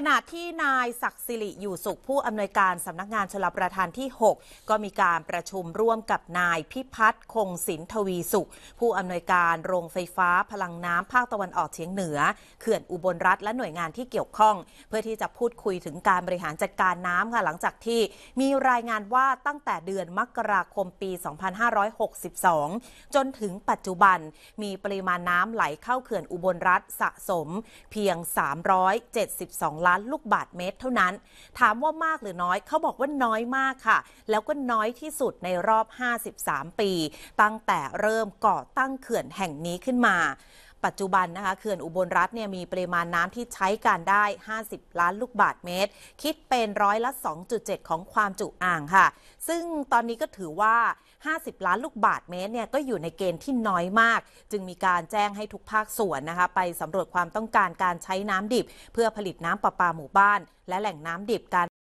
ขณะที่นายศักดิ์สิริอยู่สุข ผู้อำนวยการสำนักงานชลประทานที่ 6 ก็มีการประชุมร่วมกับนายพิพัฒน์คงศิลทวีสุข ผู้อำนวยการโรงไฟฟ้า พลังน้ำภาคตะวันออกเฉียงเหนือ เขื่อนอุบลรัฐและหน่วยงานที่เกี่ยวข้อง เพื่อที่จะพูดคุยถึงการบริหารจัดการน้ำค่ะหลังจากที่มีรายงานว่าตั้งแต่เดือนมกราคมปี 2562 จนถึงปัจจุบันมีปริมาณน้ำไหลเข้าเขื่อนอุบลรัฐสะสม เพียง 372ล้านลูกบาทเมตรเท่านั้น ถามว่ามากหรือน้อยเขาบอกว่าน้อยมากค่ะ แล้วก็น้อยที่สุดในรอบ 53 ปี ตั้งแต่เริ่มก่อตั้งเขื่อนแห่งนี้ขึ้นมาปัจจุบันนะคะเขื่อนอุบลรัฐเนี่ยมีปริมาณน้ำที่ใช้การได้ 50 ล้านลูกบาทเมตร คิดเป็นร้อยละ 2.7 ของความจุอ่างค่ะ ซึ่งตอนนี้ก็ถือว่า 50 ล้านลูกบาทเมตรเนี่ยก็อยู่ในเกณฑ์ที่น้อยมาก จึงมีการแจ้งให้ทุกภาคส่วนนะคะไปสำรวจความต้องการการใช้น้ำดิบ เพื่อผลิตน้ำประปาหมู่บ้านและแหล่งน้ำดิบการ